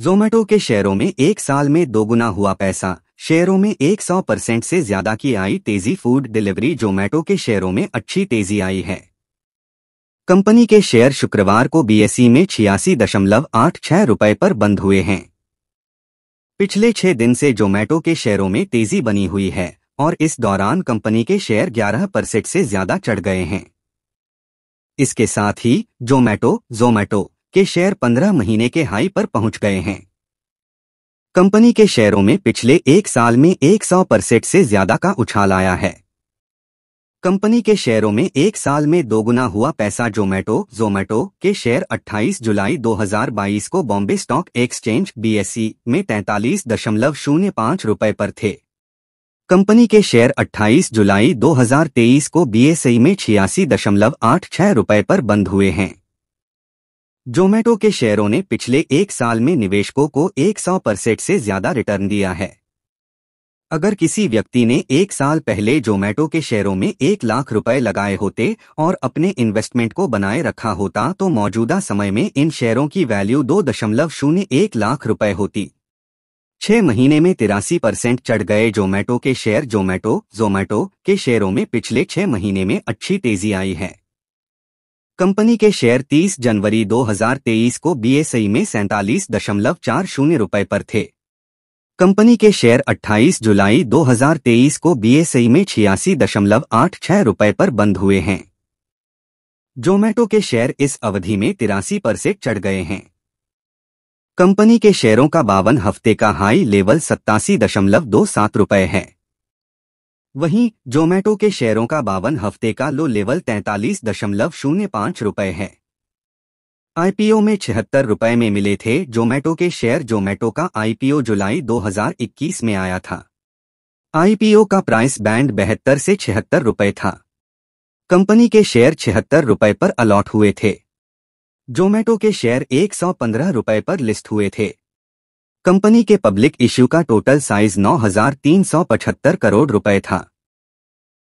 जोमेटो के शेयरों में एक साल में दोगुना हुआ पैसा शेयरों में 100 परसेंट से ज्यादा की आई तेजी फूड डिलीवरी जोमेटो के शेयरों में अच्छी तेजी आई है कंपनी के शेयर शुक्रवार को बीएसई e में छियासी दशमलव आठ छह रुपए पर बंद हुए हैं पिछले छह दिन से जोमेटो के शेयरों में तेजी बनी हुई है और इस दौरान कंपनी के शेयर 11 परसेंट से ज्यादा चढ़ गए हैं इसके साथ ही जोमेटो जोमेटो के शेयर 15 महीने के हाई पर पहुंच गए हैं कंपनी के शेयरों में पिछले एक साल में 100 परसेंट से ज्यादा का उछाल आया है कंपनी के शेयरों में एक साल में दोगुना हुआ पैसा जोमेटो जोमेटो के शेयर 28 जुलाई 2022 को बॉम्बे स्टॉक एक्सचेंज बीएसई में तैतालीस दशमलव शून्य पाँच रुपए पर थे कंपनी के शेयर 28 जुलाई 2023 को बीएसई में छियासी दशमलव आठ छह रुपए पर बंद हुए हैं जोमेटो के शेयरों ने पिछले एक साल में निवेशकों को 100 परसेंट से ज्यादा रिटर्न दिया है अगर किसी व्यक्ति ने एक साल पहले जोमेटो के शेयरों में एक लाख रुपए लगाए होते और अपने इन्वेस्टमेंट को बनाए रखा होता तो मौजूदा समय में इन शेयरों की वैल्यू दो दशमलव शून्य एक लाख रुपए होती छह महीने में तिरासी परसेंट चढ़ गए जोमेटो के शेयर जोमेटो जोमेटो के शेयरों में पिछले छह महीने में अच्छी तेजी आई है कंपनी के शेयर 30 जनवरी 2023 को बीएसई में सैंतालीस दशमलव चार शून्य रुपये पर थे कंपनी के शेयर 28 जुलाई 2023 को बीएसई में छियासी दशमलव आठ छह रुपये पर बंद हुए हैं जोमेटो के शेयर इस अवधि में तिरासी पर से चढ़ गए हैं कंपनी के शेयरों का बावन हफ्ते का हाई लेवल सत्तासी दशमलव दो सात रुपये है वहीं जोमेटो के शेयरों का बावन हफ्ते का लो लेवल तैंतालीस दशमलव शून्य पाँच रुपये है आईपीओ में छिहत्तर रुपये में मिले थे जोमेटो के शेयर जोमेटो का आईपीओ जुलाई 2021 में आया था आईपीओ का प्राइस बैंड बहत्तर से छिहत्तर रुपये था कंपनी के शेयर छिहत्तर रुपये पर अलॉट हुए थे जोमेटो के शेयर एक सौ पंद्रह रुपये पर लिस्ट हुए थे कंपनी के पब्लिक इश्यू का टोटल साइज नौ करोड़ रुपए था